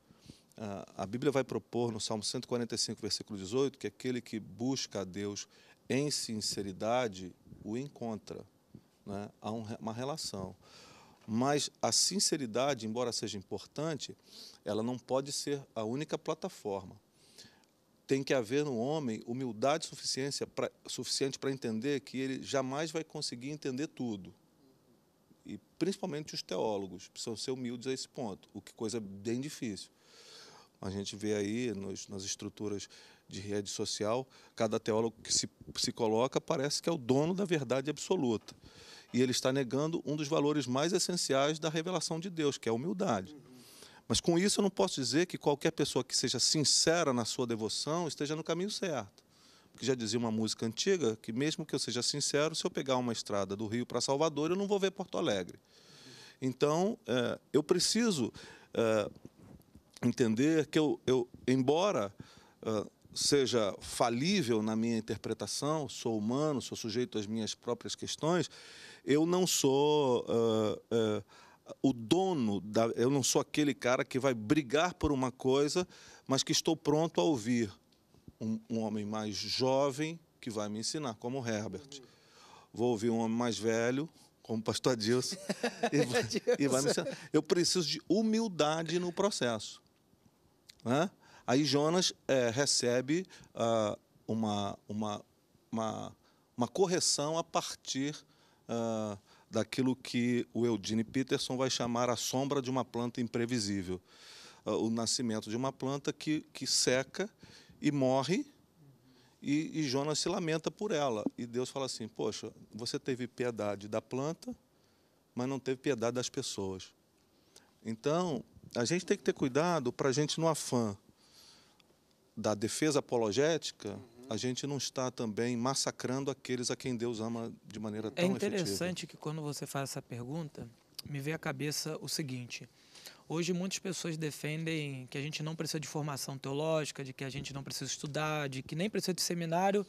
Ah, a Bíblia vai propor no Salmo 145, versículo 18, que aquele que busca a Deus em sinceridade o encontra. Né? Há uma relação. Mas a sinceridade, embora seja importante, ela não pode ser a única plataforma. Tem que haver no homem humildade suficiente para entender que ele jamais vai conseguir entender tudo e principalmente os teólogos precisam ser humildes a esse ponto, o que coisa bem difícil. A gente vê aí nos, nas estruturas de rede social, cada teólogo que se, se coloca parece que é o dono da verdade absoluta. E ele está negando um dos valores mais essenciais da revelação de Deus, que é a humildade. Mas com isso eu não posso dizer que qualquer pessoa que seja sincera na sua devoção esteja no caminho certo. Porque já dizia uma música antiga que, mesmo que eu seja sincero, se eu pegar uma estrada do Rio para Salvador, eu não vou ver Porto Alegre. Então, é, eu preciso é, entender que, eu, eu embora é, seja falível na minha interpretação, sou humano, sou sujeito às minhas próprias questões, eu não sou é, é, o dono, da, eu não sou aquele cara que vai brigar por uma coisa, mas que estou pronto a ouvir um, um, homem mais jovem que vai me ensinar, como Herbert. Vou ouvir um homem mais velho, como o pastor Adilson, e, vai, e vai me ensinar. Eu preciso de humildade no processo. Né? Aí Jonas é, recebe uh, uma, uma, uma, uma, correção a partir uh, daquilo que o Eudine Peterson vai chamar a sombra de uma planta imprevisível. Uh, o nascimento de uma planta que, que seca e morre. E, e Jonas se lamenta por ela. E Deus fala assim: Poxa, você teve piedade da planta, mas não teve piedade das pessoas. Então, a gente tem que ter cuidado para a gente, no afã da defesa apologética, uhum. a gente não está também massacrando aqueles a quem Deus ama de maneira tão É interessante efetiva. que quando você faz essa pergunta, me vem à cabeça o seguinte: Hoje muitas pessoas defendem que a gente não precisa de formação teológica, de que a gente não precisa estudar, de que nem precisa de seminário.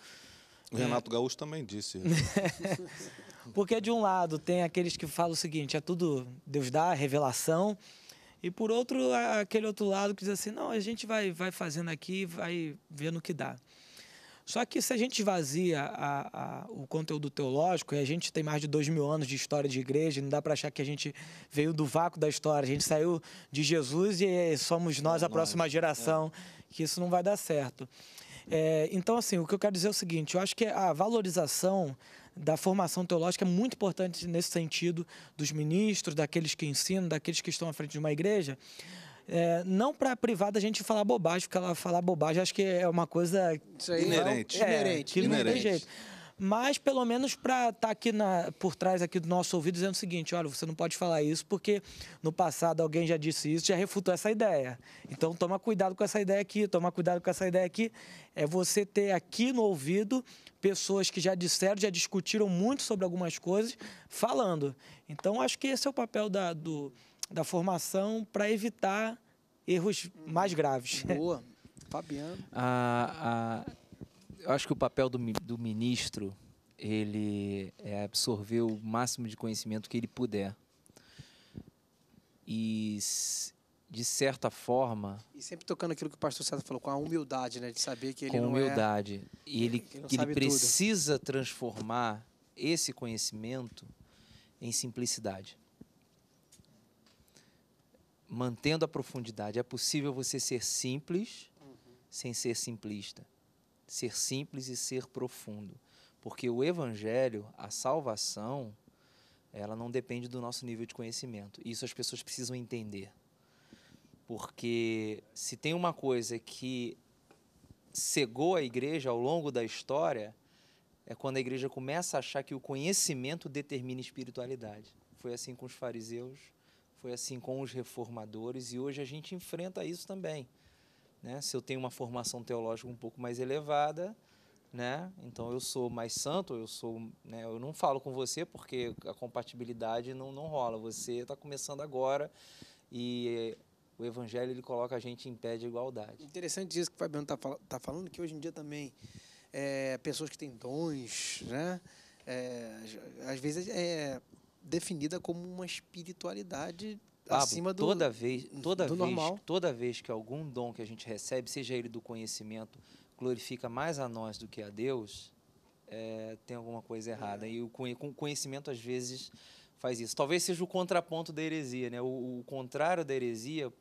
O Renato Gaúcho também disse. Porque de um lado tem aqueles que falam o seguinte, é tudo Deus dá, é revelação, e por outro aquele outro lado que diz assim, não, a gente vai vai fazendo aqui, vai vendo o que dá. Só que se a gente vazia a, a, o conteúdo teológico, e a gente tem mais de dois mil anos de história de igreja, não dá para achar que a gente veio do vácuo da história, a gente saiu de Jesus e eh, somos nós a próxima é. geração, que isso não vai dar certo. É, então, assim, o que eu quero dizer é o seguinte: eu acho que a valorização da formação teológica é muito importante nesse sentido dos ministros, daqueles que ensinam, daqueles que estão à frente de uma igreja, é, não para a privada a gente falar bobagem, porque ela falar bobagem acho que é uma coisa. Isso aí é inerente. Não, é, inerente. Que inerente. não tem jeito. Mas pelo menos para estar tá aqui na, por trás aqui do nosso ouvido dizendo o seguinte: olha, você não pode falar isso porque no passado alguém já disse isso, já refutou essa ideia. Então toma cuidado com essa ideia aqui, toma cuidado com essa ideia aqui. É você ter aqui no ouvido pessoas que já disseram, já discutiram muito sobre algumas coisas, falando. Então acho que esse é o papel da, do da formação para evitar erros uhum. mais graves. Boa, Fabiano. Ah, ah, eu acho que o papel do, do ministro ele é absorver o máximo de conhecimento que ele puder. E de certa forma. E sempre tocando aquilo que o pastor César falou, com a humildade, né? De saber que ele com não é humildade. É, e ele, ele, ele precisa transformar esse conhecimento em simplicidade mantendo a profundidade. É possível você ser simples uhum. sem ser simplista. Ser simples e ser profundo. Porque o evangelho, a salvação, ela não depende do nosso nível de conhecimento. Isso as pessoas precisam entender. Porque se tem uma coisa que cegou a igreja ao longo da história, é quando a igreja começa a achar que o conhecimento determina espiritualidade. Foi assim com os fariseus, foi assim com os reformadores e hoje a gente enfrenta isso também. Né? Se eu tenho uma formação teológica um pouco mais elevada, né? então eu sou mais santo, eu sou, né? eu não falo com você porque a compatibilidade não, não rola. Você está começando agora e o evangelho ele coloca a gente em pé de igualdade. Interessante isso que o Fabiano está tá falando, que hoje em dia também é, pessoas que têm dons, né? É, às vezes é, definida como uma espiritualidade Pablo, acima do toda vez, toda do vez, normal. Toda vez que algum dom que a gente recebe, seja ele do conhecimento, glorifica mais a nós do que a Deus, é, tem alguma coisa errada. É. E o conhecimento, às vezes, faz isso. Talvez seja o contraponto da heresia, né? o, o contrário da heresia,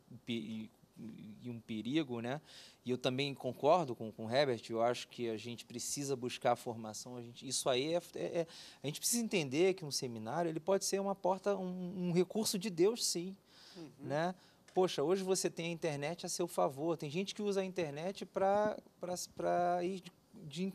e um perigo, né? E eu também concordo com, com o Herbert, eu acho que a gente precisa buscar a formação, a gente, isso aí é, é, é, A gente precisa entender que um seminário ele pode ser uma porta, um, um recurso de Deus, sim, uhum. né? Poxa, hoje você tem a internet a seu favor, tem gente que usa a internet para ir de,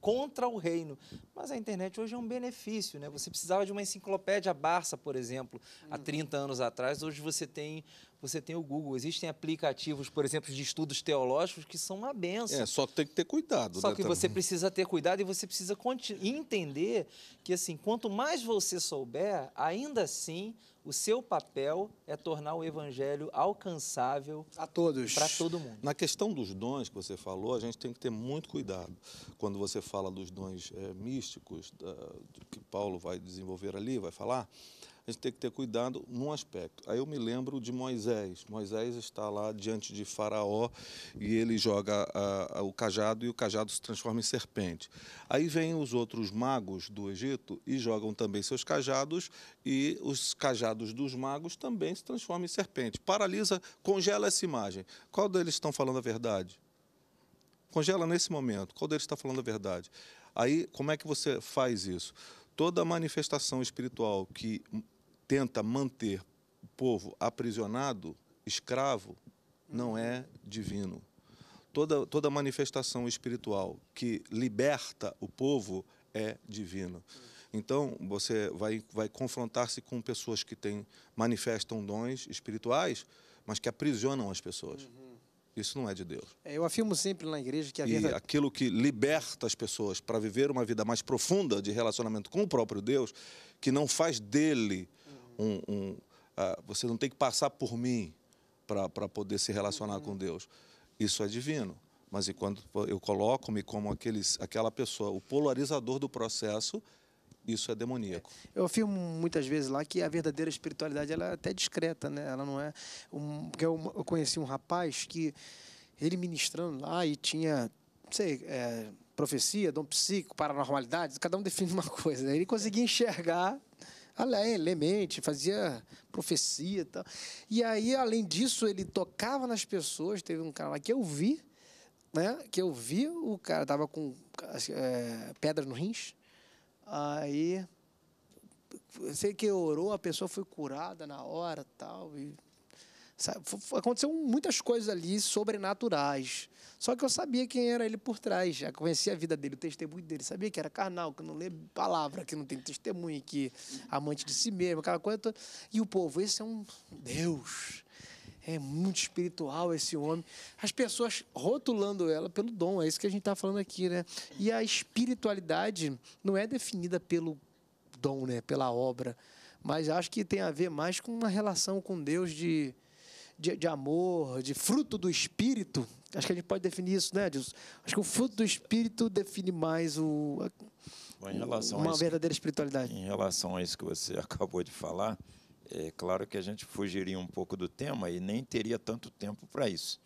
contra o reino. Mas a internet hoje é um benefício, né? Você precisava de uma enciclopédia Barça, por exemplo, há 30 uhum. anos atrás. Hoje você tem você tem o Google. Existem aplicativos, por exemplo, de estudos teológicos que são uma benção. É, só que tem que ter cuidado. Só né, que você precisa ter cuidado e você precisa entender que, assim, quanto mais você souber, ainda assim o seu papel é tornar o evangelho alcançável a todos, para todo mundo. Na questão dos dons que você falou, a gente tem que ter muito cuidado quando você fala dos dons é, místicos da, que Paulo vai desenvolver ali, vai falar a gente tem que ter cuidado num aspecto. Aí eu me lembro de Moisés. Moisés está lá diante de Faraó e ele joga a, ah, a, ah, o cajado e o cajado se transforma em serpente. Aí vêm os outros magos do Egito e jogam também seus cajados e os cajados dos magos também se transformam em serpente. Paralisa, congela essa imagem. Qual deles estão falando a verdade? Congela nesse momento. Qual deles está falando a verdade? Aí, como é que você faz isso? toda manifestação espiritual que tenta manter o povo aprisionado, escravo, não é divino. Toda, toda manifestação espiritual que liberta o povo é divino. Então, você vai, vai confrontar-se com pessoas que têm, manifestam dons espirituais, mas que aprisionam as pessoas. Uhum. Isso não é de Deus. É, eu afirmo sempre na igreja que a E aquilo que liberta as pessoas para viver uma vida mais profunda de relacionamento com o próprio Deus, que não faz dele um, um uh, você não tem que passar por mim para poder se relacionar uhum. com Deus. Isso é divino. Mas enquanto eu coloco-me como aqueles, aquela pessoa, o polarizador do processo, isso é demoníaco. É. Eu afirmo muitas vezes lá que a verdadeira espiritualidade ela é até discreta, né? Ela não é. Um, porque eu, eu conheci um rapaz que ele ministrando lá e tinha, não sei, é, profecia, dom psíquico, paranormalidade, cada um define uma coisa. Né? Ele conseguia enxergar Além, ah, lemente, fazia profecia e tal. E aí, além disso, ele tocava nas pessoas. Teve um cara lá que eu vi, né? Que eu vi, o cara tava com é, pedra no rins. Aí, sei que orou, a pessoa foi curada na hora tal, e Aconteceu muitas coisas ali sobrenaturais. Só que eu sabia quem era ele por trás, já conhecia a vida dele, o testemunho dele, sabia que era carnal, que não lê palavra, que não tem testemunho, que amante de si mesmo, aquela coisa toda. E o povo, esse é um Deus. É muito espiritual esse homem. As pessoas rotulando ela pelo dom, é isso que a gente está falando aqui, né? E a espiritualidade não é definida pelo dom, né? Pela obra. Mas acho que tem a ver mais com uma relação com Deus de de, de amor, de fruto do espírito. Acho que a gente pode definir isso, né, Dilson? Acho que o fruto do espírito define mais o, Bom, em relação uma a isso, verdadeira espiritualidade. Em relação a isso que você acabou de falar, é claro que a gente fugiria um pouco do tema e nem teria tanto tempo para isso.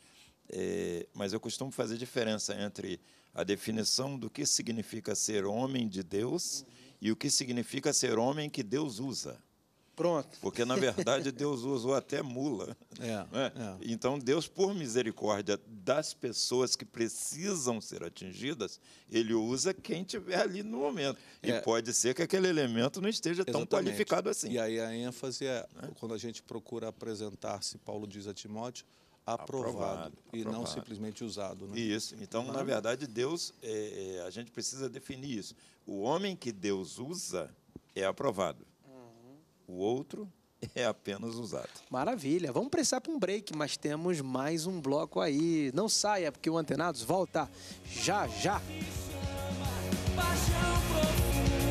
É, mas eu costumo fazer diferença entre a definição do que significa ser homem de Deus uhum. e o que significa ser homem que Deus usa. Pronto. Porque, na verdade, Deus usou até mula. É, né? é. Então, Deus, por misericórdia das pessoas que precisam ser atingidas, ele usa quem tiver ali no momento. E é. pode ser que aquele elemento não esteja Exatamente. tão qualificado assim. E aí a ênfase é, né? quando a gente procura apresentar-se, Paulo diz a Timóteo, Aprovado, aprovado, e aprovado. não simplesmente usado. Né? Isso. Então, na verdade, Deus, é, é, a gente precisa definir isso. O homem que Deus usa é aprovado. O outro é apenas usado. Maravilha. Vamos precisar para um break, mas temos mais um bloco aí. Não saia, porque o Antenados volta já já. paixão profunda.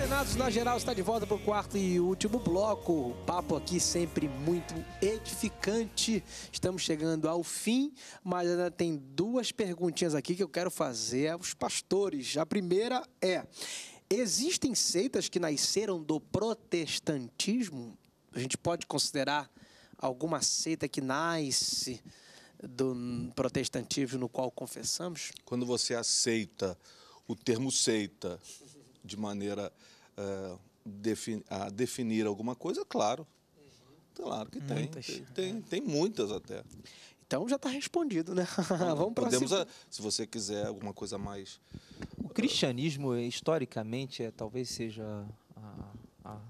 Antenados na geral está de volta para o quarto e último bloco. Papo aqui sempre muito edificante. Estamos chegando ao fim, mas ainda tem duas perguntinhas aqui que eu quero fazer aos pastores. A primeira é: existem seitas que nasceram do protestantismo? A gente pode considerar alguma seita que nasce do protestantismo no qual confessamos? Quando você aceita o termo seita de maneira a definir alguma coisa, claro. Claro que tem. Muitas. Tem, tem, é. tem muitas até. Então já está respondido, né? Tá Vamos para Podemos, se você quiser alguma coisa mais. O cristianismo eh, historicamente é talvez seja a, a,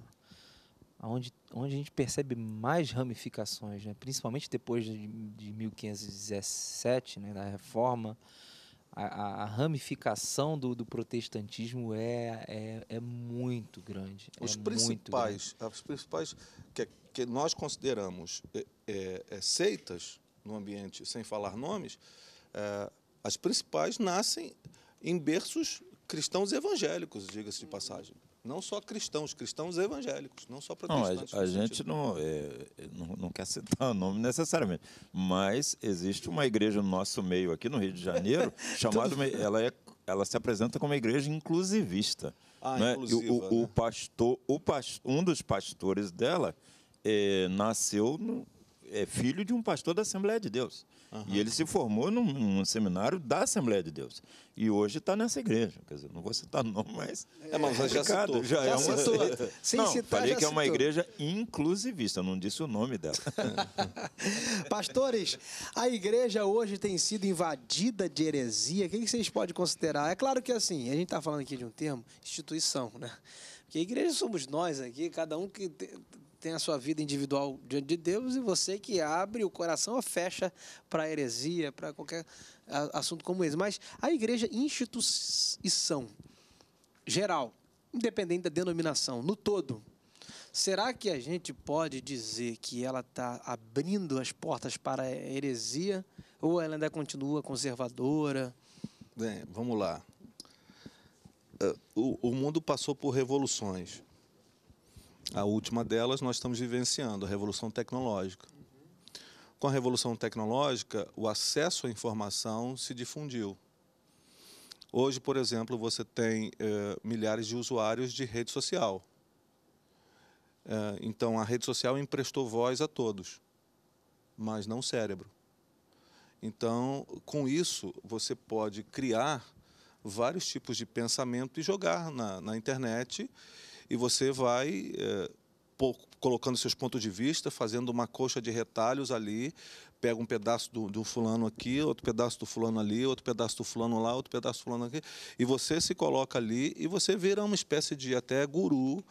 a onde, onde a gente percebe mais ramificações, né? Principalmente depois de, de 1517, né? Da reforma a, a, ramificação do, do protestantismo é, é, é, muito grande. É os é principais, grande. as principais que, que nós consideramos é, é, é, seitas no ambiente, sem falar nomes, as principais nascem em berços cristãos evangélicos, diga-se de passagem. Não só cristãos, cristãos evangélicos, não só protestantes. Não, a, a gente não, é, é, não, não, quer citar o nome necessariamente, mas existe uma igreja no nosso meio aqui no Rio de Janeiro, chamada, ela, é, ela se apresenta como uma igreja inclusivista. Ah, né? inclusiva, o, o, né? o pastor, o, um dos pastores dela é, nasceu no, é filho de um pastor da Assembleia de Deus. Uhum. E ele se formou num, num, seminário da Assembleia de Deus. E hoje está nessa igreja. Quer dizer, não vou citar nome, mas. É, mas é, é já citou. Já, já é uma citou. Sem não, citar, falei que citou. é uma igreja inclusivista, não disse o nome dela. Pastores, a igreja hoje tem sido invadida de heresia. O que vocês podem considerar? É claro que assim, a gente está falando aqui de um termo, instituição, né? Porque a igreja somos nós aqui, cada um que tem a sua vida individual diante de Deus e você que abre o coração ou fecha para heresia, para qualquer assunto como esse. Mas a igreja instituição geral, independente da denominação, no todo, será que a gente pode dizer que ela está abrindo as portas para a heresia ou ela ainda continua conservadora? Bem, vamos lá. Eh, o, o mundo passou por revoluções a última delas nós estamos vivenciando, a revolução tecnológica. Com a revolução tecnológica, o acesso à informação se difundiu. Hoje, por exemplo, você tem eh, milhares de usuários de rede social. Eh, então, a rede social emprestou voz a todos, mas não o cérebro. Então, com isso, você pode criar vários tipos de pensamento e jogar na, na internet e você vai é, colocando seus pontos de vista, fazendo uma coxa de retalhos ali, pega um pedaço do, do, fulano aqui, outro pedaço do fulano ali, outro pedaço do fulano lá, outro pedaço do fulano aqui, e você se coloca ali e você vira uma espécie de até guru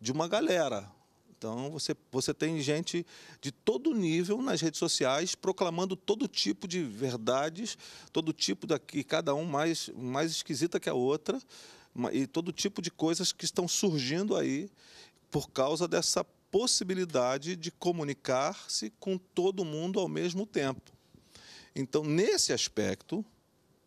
de uma galera. Então você, você tem gente de todo nível nas redes sociais proclamando todo tipo de verdades, todo tipo daqui, cada um mais, mais esquisita que a outra e todo tipo de coisas que estão surgindo aí por causa dessa possibilidade de comunicar-se com todo mundo ao mesmo tempo. Então, nesse aspecto,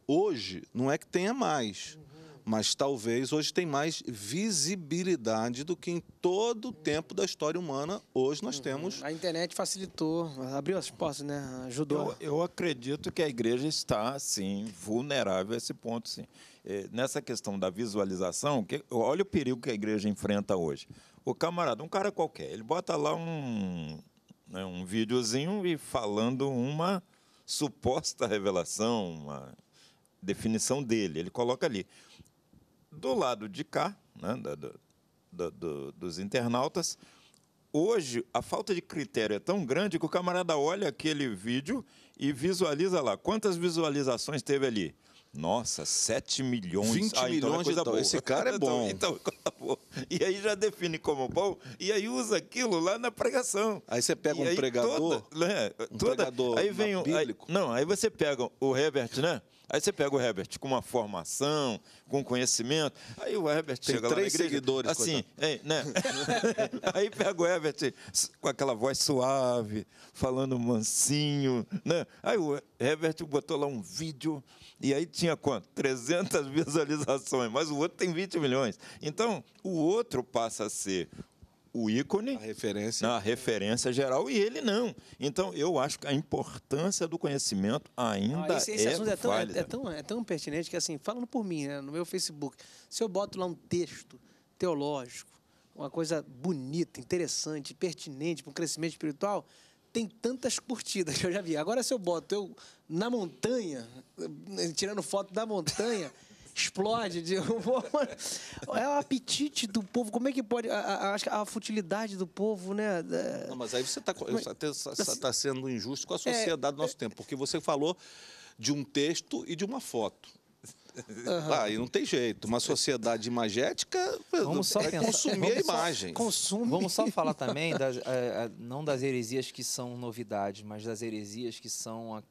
hoje, não é que tenha mais, mas talvez hoje tem mais visibilidade do que em todo o tempo da história humana. Hoje nós uhum. temos. A internet facilitou, abriu as portas, né? Ajudou. Eu, eu acredito que a igreja está, sim, vulnerável a esse ponto, sim. É, nessa questão da visualização, que, olha o perigo que a igreja enfrenta hoje. O camarada, um cara qualquer, ele bota lá um, né, um videozinho e falando uma suposta revelação, uma definição dele, ele coloca ali. Do lado de cá, né, do, dos internautas, hoje a falta de critério é tão grande que o camarada olha aquele vídeo e visualiza lá. Quantas visualizações teve ali? Nossa, 7 milhões. 20 ah, então é milhões é de boa. Esse cara é então, bom. Então, então, e aí já define como bom, e aí usa aquilo lá na pregação. Aí você pega um pregador. Né, toda, né, toda, um pregador aí vem um, aí, Não, aí você pega o Herbert, né? Aí você pega o Herbert com uma formação, com conhecimento. Aí o Herbert Tem chega lá na seguidores, assim, né? aí pega o Herbert com aquela voz suave, falando mansinho, né? Aí o Herbert botou lá um vídeo e aí tinha quanto? 300 visualizações, mas o outro tem 20 milhões. Então, o outro passa a ser o ícone, a referência. a referência geral, e ele não. Então, eu acho que a importância do conhecimento ainda ah, esse, esse é assunto é tão, é, é, tão, é tão pertinente que, assim, falando por mim, né, no meu Facebook, se eu boto lá um texto teológico, uma coisa bonita, interessante, pertinente para o crescimento espiritual, tem tantas curtidas que eu já vi. Agora, se eu boto eu na montanha, eh, tirando foto da montanha explode de é o apetite do povo como é que pode a, a, a futilidade do povo né não mas aí você está tá, assim, tá sendo injusto com a é, sociedade é, do nosso é, tempo porque você falou de um texto e de uma foto Uhum. Ah, e não tem jeito. Uma sociedade imagética Vamos é, só pensar. consumir a imagem. Consume. Vamos só falar também, das, é, não das heresias que são novidades, mas das heresias que são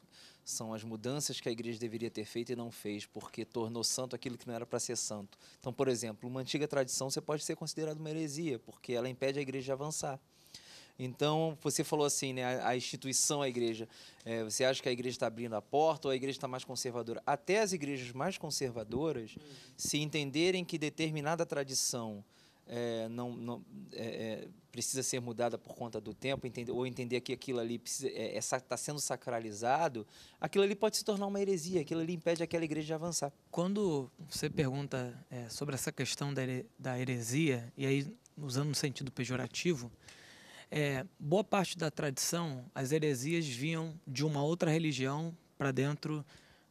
são as mudanças que a igreja deveria ter feito e não fez, porque tornou santo aquilo que não era para ser santo. Então, por exemplo, uma antiga tradição você pode ser considerada uma heresia, porque ela impede a igreja de avançar. Então, você falou assim, né, a, a instituição, a igreja. É, você acha que a igreja está abrindo a porta ou a igreja está mais conservadora? Até as igrejas mais conservadoras, se entenderem que determinada tradição é, não, não é, é, precisa ser mudada por conta do tempo, entender, ou entender que aquilo ali está é, é, tá sendo sacralizado, aquilo ali pode se tornar uma heresia, aquilo ali impede aquela igreja de avançar. Quando você pergunta é, sobre essa questão da, heresia, e aí usando um sentido pejorativo, é, boa parte da tradição, as heresias vinham de uma outra religião para dentro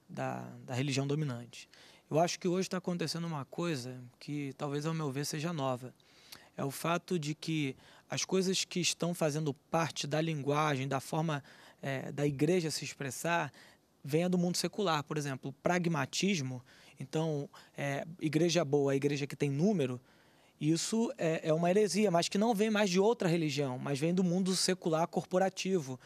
da, da religião dominante. Eu acho que hoje está acontecendo uma coisa que talvez, ao meu ver, seja nova. É o fato de que as coisas que estão fazendo parte da linguagem, da forma é, da igreja se expressar, venha do mundo secular. Por exemplo, pragmatismo. Então, é, igreja boa, igreja que tem número, isso é, é, uma heresia, mas que não vem mais de outra religião, mas vem do mundo secular corporativo.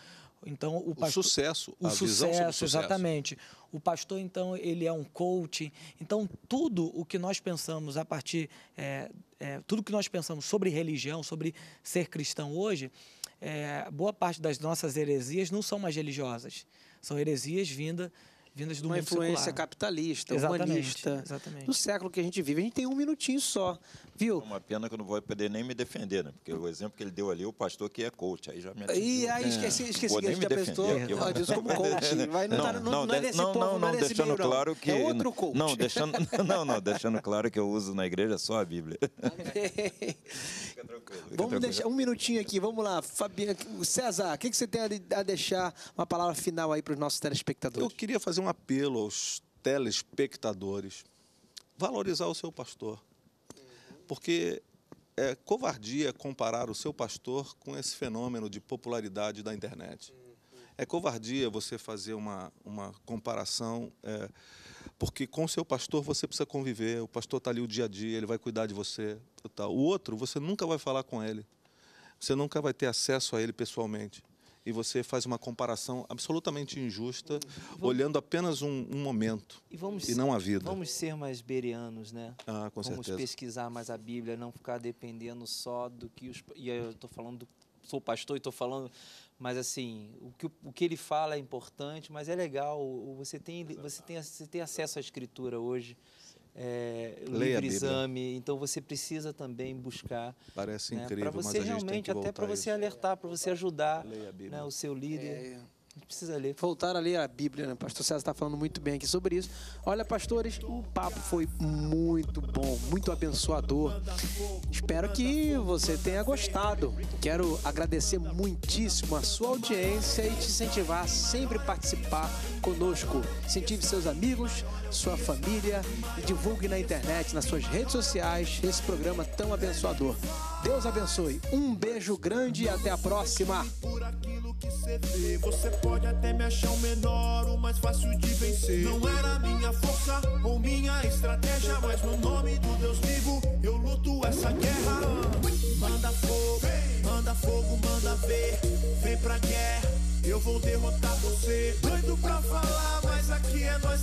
Então o, o sucesso, o sucesso, sucesso, exatamente. O pastor então ele é um coach. Então tudo o que nós pensamos a partir é, é, tudo que nós pensamos sobre religião, sobre ser cristão hoje, é, boa parte das nossas heresias não são mais religiosas. São heresias vindas vindas de uma influência capitalista, exatamente, humanista, exatamente. do século que a gente vive. A gente tem um minutinho só, viu? É uma pena que eu não vou poder nem me defender, né? Porque o exemplo que ele deu ali, o pastor que é coach, aí já me atingiu. E aí esqueci, esqueci que a gente apresentou eu... como é. coach. Tá não, não, é não, não, é não deixando claro que é outro coach. Não, deixando, não, não, deixando claro que eu uso na igreja só a Bíblia. fica tranquilo. Fica vamos tranquilo. deixar um minutinho aqui, vamos lá, Fabiano, César, o que, que você tem a deixar uma palavra final aí para os nossos telespectadores? Eu queria fazer um apelo aos telespectadores: valorizar o seu pastor. Porque é covardia é comparar o seu pastor com esse fenômeno de popularidade da internet. É covardia você fazer uma, uma comparação, é, porque com o seu pastor você precisa conviver, o pastor está ali o dia a dia, ele vai cuidar de você. Tal. O outro, você nunca vai falar com ele, você nunca vai ter acesso a ele pessoalmente e você faz uma comparação absolutamente injusta, uhum. vamos... olhando apenas um, um momento e, vamos, e, não a vida. Vamos ser mais berianos, né? Ah, com vamos certeza. pesquisar mais a Bíblia, não ficar dependendo só do que os. E eu estou falando, sou pastor e estou falando, mas assim, o que, o que ele fala é importante, mas é legal. Você tem, você tem, você tem acesso à Escritura hoje é, livre exame. Então você precisa também buscar. Parece né, incrível, para você realmente até para você alertar, para você ajudar né, o seu líder. É... A gente precisa ler, voltar a ler a Bíblia, né? Pastor César está falando muito bem aqui sobre isso. Olha, pastores, o papo foi muito bom, muito abençoador. Espero que você tenha gostado. Quero agradecer muitíssimo a sua audiência e te incentivar a sempre participar conosco. Incentive seus amigos, sua família e divulgue na internet, nas suas redes sociais, esse programa tão abençoador. Deus abençoe. Um beijo grande e até a próxima pode até me achar o menor, o mais fácil de vencer. Não era minha força ou minha estratégia, mas no nome do Deus vivo eu luto essa guerra. Manda fogo, manda fogo, manda ver. Vem pra guerra, eu vou derrotar você. Doido pra falar, mas aqui é nós.